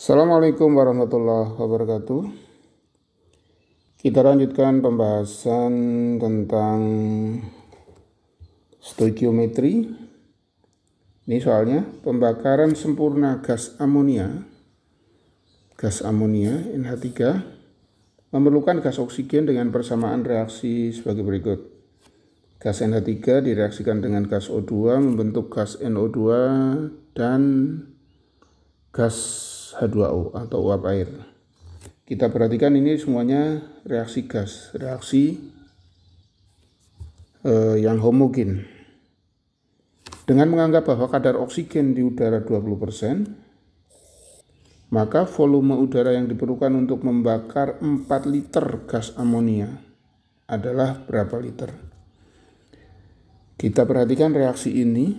Assalamualaikum warahmatullahi wabarakatuh. Kita lanjutkan pembahasan tentang stoikiometri. Ini soalnya pembakaran sempurna gas amonia. Gas amonia NH3 memerlukan gas oksigen dengan persamaan reaksi sebagai berikut. Gas NH3 direaksikan dengan gas O2 membentuk gas NO2 dan gas H2O atau uap air. Kita perhatikan ini semuanya reaksi gas, reaksi eh, yang homogen. Dengan menganggap bahwa kadar oksigen di udara 20%, maka volume udara yang diperlukan untuk membakar 4 liter gas amonia adalah berapa liter. Kita perhatikan reaksi ini,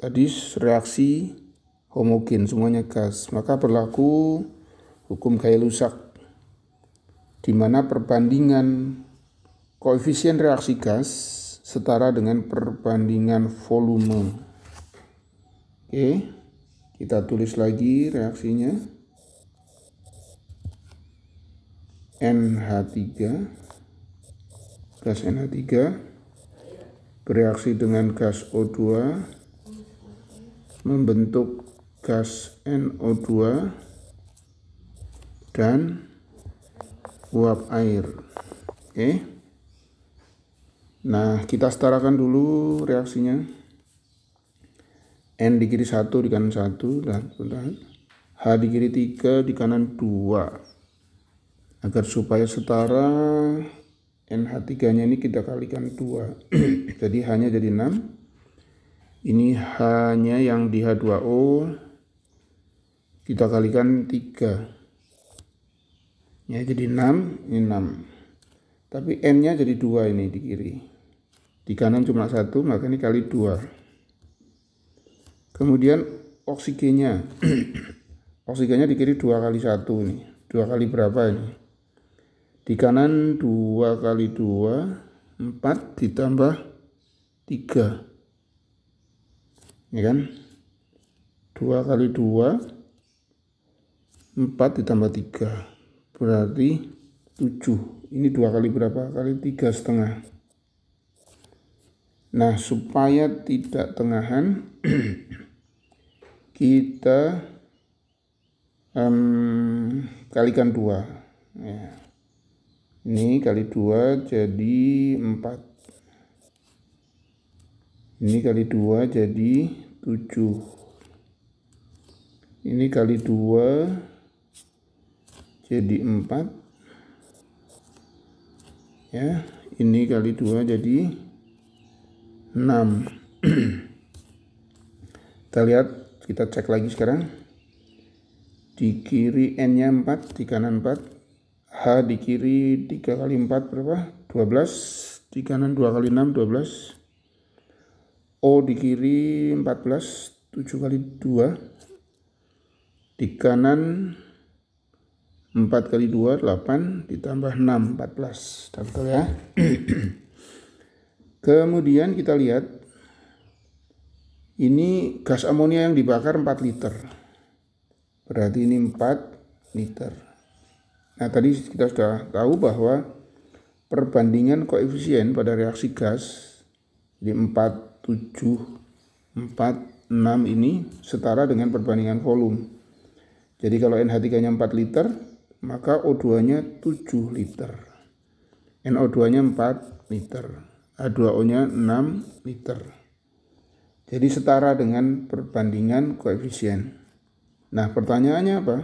tadi reaksi homogen, semuanya gas. Maka berlaku hukum gaya lusak, di mana perbandingan koefisien reaksi gas setara dengan perbandingan volume. Oke, kita tulis lagi reaksinya. NH3 gas NH3 bereaksi dengan gas O2 membentuk gas NO2 dan uap air. Oke. Okay. Nah, kita setarakan dulu reaksinya. N di kiri 1 di kanan 1 dan bentar. H di kiri 3 di kanan 2. Agar supaya setara NH3-nya ini kita kalikan 2. jadi hanya jadi 6. Ini hanya yang di H2O kita kalikan 3 ya jadi 6 ini 6 tapi n nya jadi 2 ini di kiri di kanan cuma 1 maka ini kali 2 kemudian oksigennya oksigennya di kiri 2 kali 1 ini 2 kali berapa ini di kanan 2 kali 2 4 ditambah 3 ini ya kan 2 kali 2 4 ditambah 3 berarti 7 ini dua kali berapa kali tiga setengah nah supaya tidak tengahan kita um, kalikan dua ya. ini kali dua jadi 4 ini kali dua jadi 7 ini kali dua jadi 4 ya ini kali 2 jadi 6 kita lihat kita cek lagi sekarang di kiri n nya 4 di kanan 4 h di kiri 3 kali 4 berapa 12 di kanan 2 kali 6 12 o di kiri 14 7 kali 2 di kanan 4 kali 2, 8, ditambah 6, 14. Total ya. Kemudian kita lihat, ini gas amonia yang dibakar 4 liter. Berarti ini 4 liter. Nah tadi kita sudah tahu bahwa perbandingan koefisien pada reaksi gas di 4, 7, 4, 6 ini setara dengan perbandingan volume. Jadi kalau NH3-nya 4 liter, maka O2-nya 7 liter. NO2-nya 4 liter. H2O-nya 6 liter. Jadi setara dengan perbandingan koefisien. Nah, pertanyaannya apa?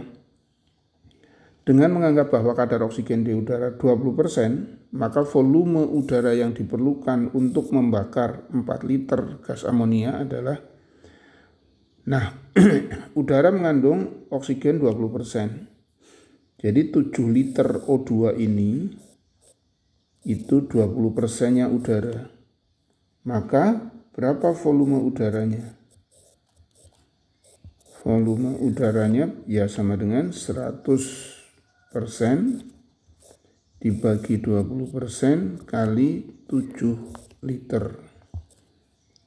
Dengan menganggap bahwa kadar oksigen di udara 20%, maka volume udara yang diperlukan untuk membakar 4 liter gas amonia adalah Nah, udara mengandung oksigen 20%. Jadi 7 liter O2 ini itu 20 persennya udara. Maka berapa volume udaranya? Volume udaranya ya sama dengan 100 persen dibagi 20 persen kali 7 liter.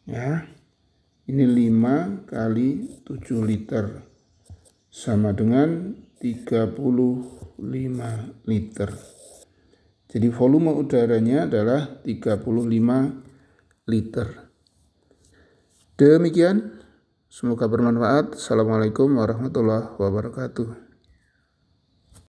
Ya, ini 5 kali 7 liter sama dengan 35 liter. Jadi volume udaranya adalah 35 liter. Demikian, semoga bermanfaat. Assalamualaikum warahmatullahi wabarakatuh.